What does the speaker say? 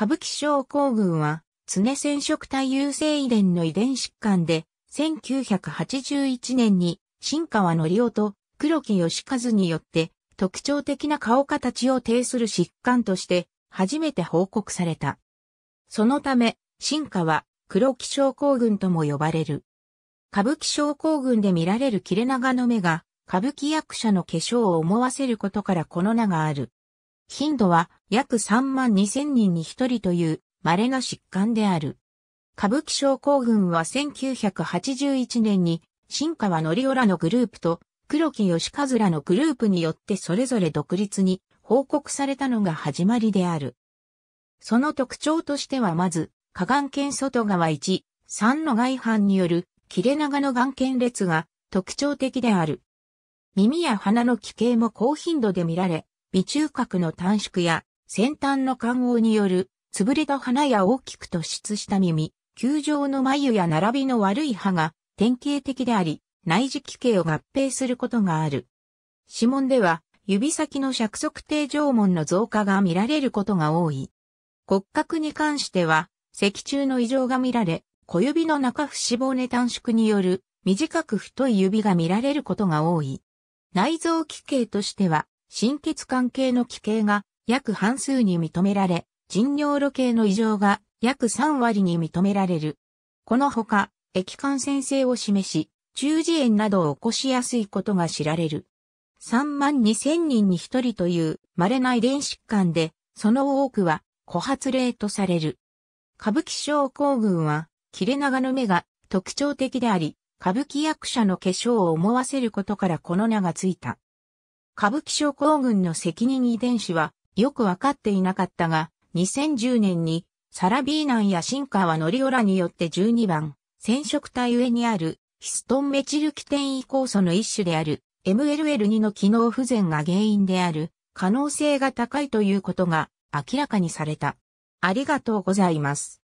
歌舞伎症候群は、常染色体優性遺伝の遺伝疾患で、1981年に新川のりおと黒木義和によって特徴的な顔形を呈する疾患として初めて報告された。そのため、新川黒木症候群とも呼ばれる。歌舞伎症候群で見られる切れ長の目が歌舞伎役者の化粧を思わせることからこの名がある。頻度は約3万2000人に1人という稀な疾患である。歌舞伎症候群は1981年に新川のりおらのグループと黒木義和らのグループによってそれぞれ独立に報告されたのが始まりである。その特徴としてはまず、下眼圏外側1、3の外反による切れ長の眼圏列が特徴的である。耳や鼻の奇形も高頻度で見られ、微中核の短縮や先端の感応による潰れた花や大きく突出した耳、球状の眉や並びの悪い歯が典型的であり、内耳器系を合併することがある。指紋では指先の尺足定常紋の増加が見られることが多い。骨格に関しては、脊柱の異常が見られ、小指の中節骨短縮による短く太い指が見られることが多い。内臓器系としては、心血管系の奇形が約半数に認められ、腎尿路系の異常が約3割に認められる。このほか、液感染性を示し、中耳炎などを起こしやすいことが知られる。3万2000人に1人という稀な遺伝疾患で、その多くは古発例とされる。歌舞伎症候群は、切れ長の目が特徴的であり、歌舞伎役者の化粧を思わせることからこの名がついた。歌舞伎症候群の責任遺伝子はよくわかっていなかったが、2010年にサラビーナンや新川のりおらによって12番、染色体上にあるヒストンメチル基点移酵素の一種である MLL2 の機能不全が原因である可能性が高いということが明らかにされた。ありがとうございます。